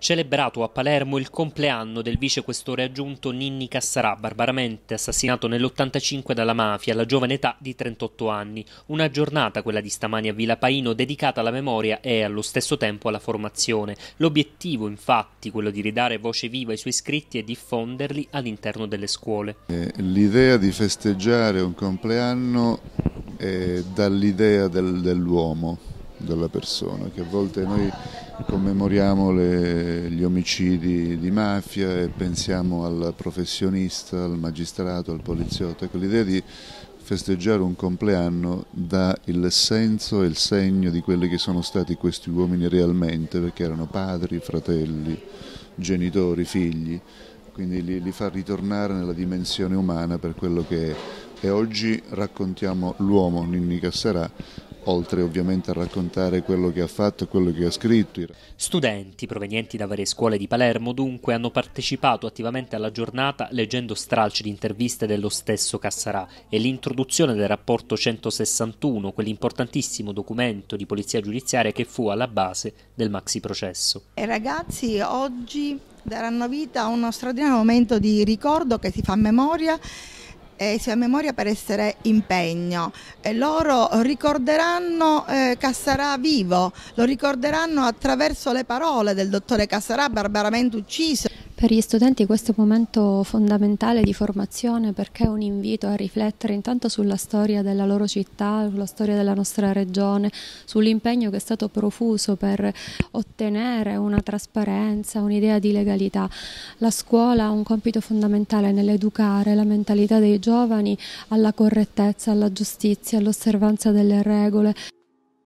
celebrato a Palermo il compleanno del vicequestore aggiunto Ninni Cassarà, barbaramente assassinato nell'85 dalla mafia alla giovane età di 38 anni. Una giornata, quella di stamani a Villa Paino, dedicata alla memoria e allo stesso tempo alla formazione. L'obiettivo, infatti, quello di ridare voce viva ai suoi iscritti e diffonderli all'interno delle scuole. Eh, l'idea di festeggiare un compleanno è dall'idea del, dell'uomo, della persona, che a volte noi Commemoriamo le, gli omicidi di mafia e pensiamo al professionista, al magistrato, al poliziotto. Ecco, l'idea di festeggiare un compleanno dà il senso e il segno di quelli che sono stati questi uomini realmente, perché erano padri, fratelli, genitori, figli, quindi li, li fa ritornare nella dimensione umana per quello che è. E oggi raccontiamo l'uomo, Ninni Cassarà, oltre ovviamente a raccontare quello che ha fatto e quello che ha scritto. Studenti provenienti da varie scuole di Palermo dunque hanno partecipato attivamente alla giornata leggendo stralci di interviste dello stesso Cassarà e l'introduzione del rapporto 161, quell'importantissimo documento di polizia giudiziaria che fu alla base del maxi processo. E ragazzi oggi daranno vita a uno straordinario momento di ricordo che si fa memoria e si ha memoria per essere impegno. E loro ricorderanno eh, Cassarà vivo, lo ricorderanno attraverso le parole del dottore Cassarà barbaramente ucciso. Per gli studenti questo è un momento fondamentale di formazione perché è un invito a riflettere intanto sulla storia della loro città, sulla storia della nostra regione, sull'impegno che è stato profuso per ottenere una trasparenza, un'idea di legalità. La scuola ha un compito fondamentale nell'educare la mentalità dei giovani alla correttezza, alla giustizia, all'osservanza delle regole.